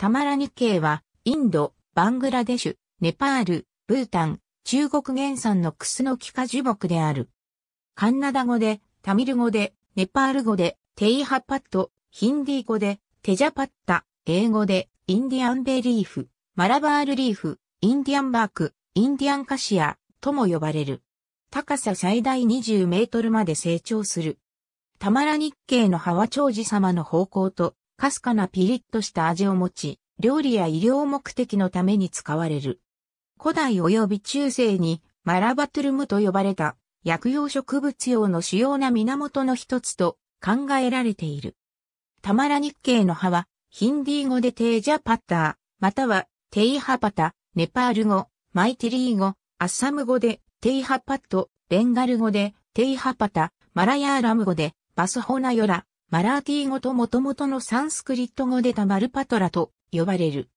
タマラニ系は、インド、バングラデシュ、ネパール、ブータン、中国原産のクスノキ科樹木である。カンナダ語で、タミル語で、ネパール語で、テイハパット、ヒンディー語で、テジャパッタ、英語で、インディアンベリーフ、マラバールリーフ、インディアンバーク、インディアンカシア、とも呼ばれる。高さ最大20メートルまで成長する。タマラ日系のハワ長寿様の方向とかすかなピリッとした味を持ち、料理や医療目的のために使われる。古代及び中世にマラバトゥルムと呼ばれた薬用植物用の主要な源の一つと考えられている。タマラ日系の葉はヒンディー語でテージャパッター、またはテイハパタ、ネパール語、マイティリー語、アッサム語でテイハパット、ベンガル語でテイハパタ、マラヤーラム語でバスホナヨラ、マラーティ語ともともとのサンスクリット語でタマルパトラと呼ばれる。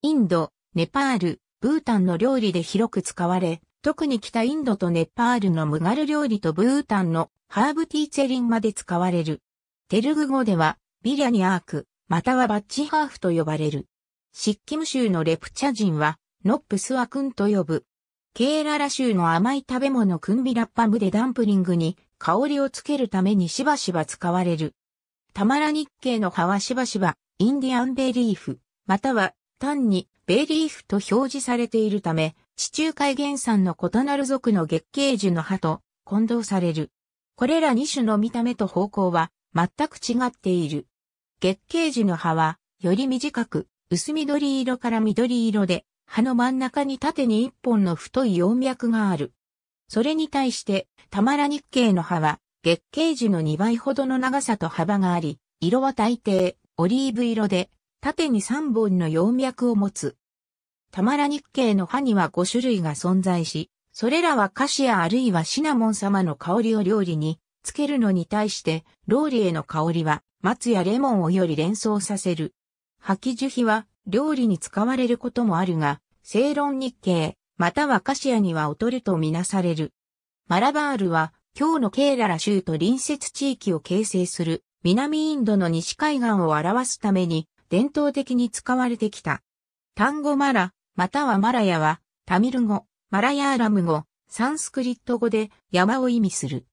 インド、ネパール、ブータンの料理で広く使われ、特に北インドとネパールのムガル料理とブータンのハーブティーチェリンまで使われる。テルグ語ではビリャニアーク、またはバッチハーフと呼ばれる。シッキム州のレプチャ人はノップスワクンと呼ぶ。ケーララ州の甘い食べ物クンビラッパムでダンプリングに香りをつけるためにしばしば使われる。たまら日系の葉はしばしば、インディアンベリーフ、または単にベリーフと表示されているため、地中海原産の異なる属の月桂樹の葉と混同される。これら2種の見た目と方向は全く違っている。月桂樹の葉は、より短く、薄緑色から緑色で、葉の真ん中に縦に一本の太い葉脈がある。それに対して、タマラ日系の葉は、月桂樹の2倍ほどの長さと幅があり、色は大抵、オリーブ色で、縦に3本の葉脈を持つ。タマラ日系の葉には5種類が存在し、それらはカシアあるいはシナモン様の香りを料理につけるのに対して、ローリエの香りは松やレモンをより連想させる。ハキ樹皮は料理に使われることもあるが、正論日系、またはカシアには劣るとみなされる。マラバールは今日のケーララ州と隣接地域を形成する南インドの西海岸を表すために伝統的に使われてきた。単語マラ、またはマラヤは、タミル語、マラヤーラム語、サンスクリット語で山を意味する。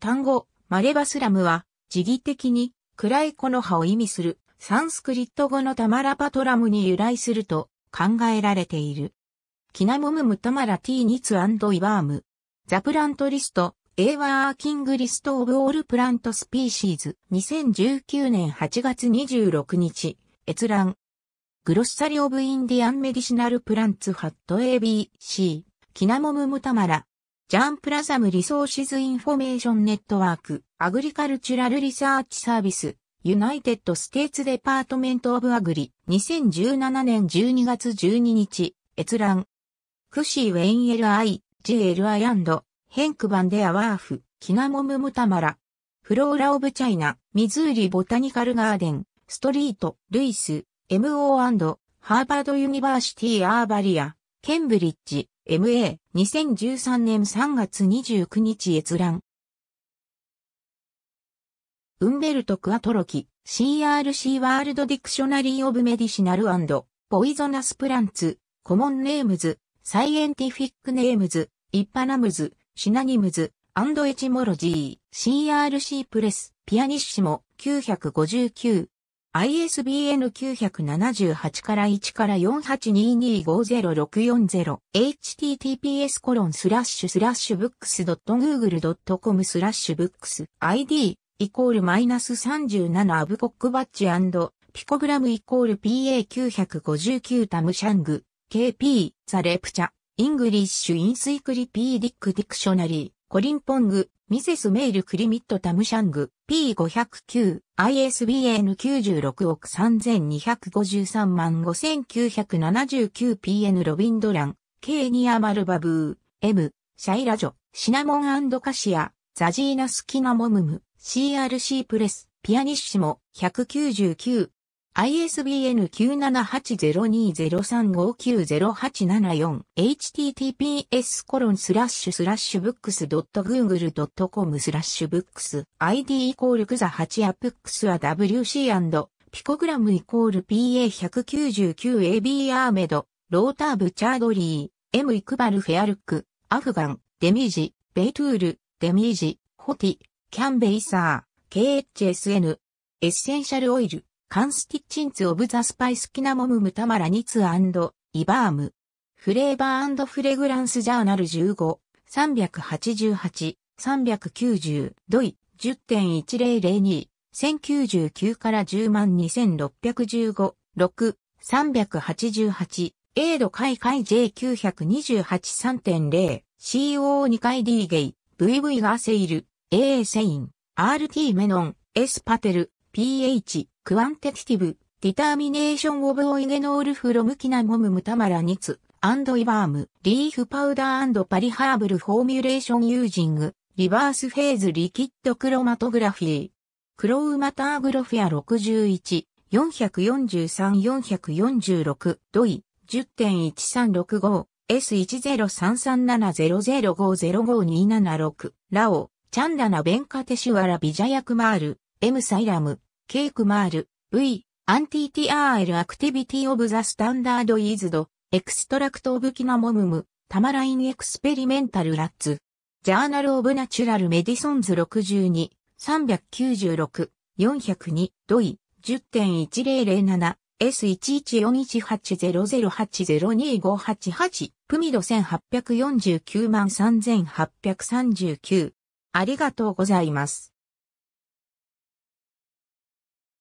単語、マレバスラムは、時義的に、暗い木の葉を意味する、サンスクリット語のタマラパトラムに由来すると考えられている。キナモムムタマラティーニツイバーム。ザプラントリスト、A ワーキングリストオブオールプラントスピーシーズ2019年8月26日閲覧グロッサリオブインディアンメディシナルプランツハット ABC キナモムムタマラジャンプラザムリソーシズインフォメーションネットワークアグリカルチュラルリサーチサービスユナイテッドステーツデパートメントオブアグリ2017年12月12日閲覧クシーウェイン LI GLI& ヘンクバンデアワーフ、キナモムムタマラ、フローラオブチャイナ、ミズーリボタニカルガーデン、ストリート、ルイス、MO& ハーバードユニバーシティアーバリア、ケンブリッジ、MA、2013年3月29日閲覧。ウンベルト・クアトロキ、CRC ワールドディクショナリー・オブ・メディシナルポイゾナス・プランツ、コモン・ネームズ、サイエンティフィック・ネームズ、イッパナムズ、シナニムズ、アンドエチモロジー、CRC プレス、ピアニッシモ、959。ISBN 978から1から482250640 https コロンスラッシュスラッシュブックス .google.com スラッシュブックス id イコールマイナス37アブコックバッジピコグラムイコール PA959 タムシャング KP ザレプチャイングリッシュ・インスイクリピーディック・ディクショナリー、コリン・ポング、ミセス・メイル・クリミット・タムシャング、P509、ISBN 96億3253万 5979PN ロビンドラン、ケーニア・マルバブー、M、シャイラジョ、シナモンカシア、ザジーナ・スキナ・モムム、CRC プレス、ピアニッシモ、199、ISBN 9780203590874 https コロンスラッシュスラッシュブックス .google.com スラッシュブックス ID イコールクザ8アプックスは WC& ピコグラムイコール PA199AB アーメドローターブチャードリー M イクバルフェアルクアフガンデミージベイトゥールデミージホティキャンベイサー KHSN エッセンシャルオイルカンスティッチンツ・オブ・ザ・スパイス・キナモム・ムタマラ・ニツ・アンド・イバーム。フレーバーフレグランス・ジャーナル15、388、390、ドイ、10.1002、1099から102,615、6、388、エード海海 J928.3.0、CO2 回 D ゲイ、VV ガーセイル、A セイン、RT メノン、S パテル、PH、クワンテ m ィティブ、ディターミネーションオブオイゲノールフロムキナモムムタマラニツ、アンドイバーム、リーフパウダーパリハーブルフォーミュレーションユージング、リバースフェーズリキッドクロマトグラフィー。クロウマターグロフィア61、443-446、ドイ、10.1365、S10337005052726、ラオ、チャンダナベンカテシュワラビジャヤクマール、M サイラム、ケイクマール、V、アンティティアールアクティビティオブザスタンダードイズド、エクストラクトオブキナモムム、タマラインエクスペリメンタルラッツ、ジャーナルオブナチュラルメディソンズ62、396、402、ドイ、10.1007、s 1 1 4 8 0 0 8 0 2 5 5 8 8プミド1849 3839。ありがとうございます。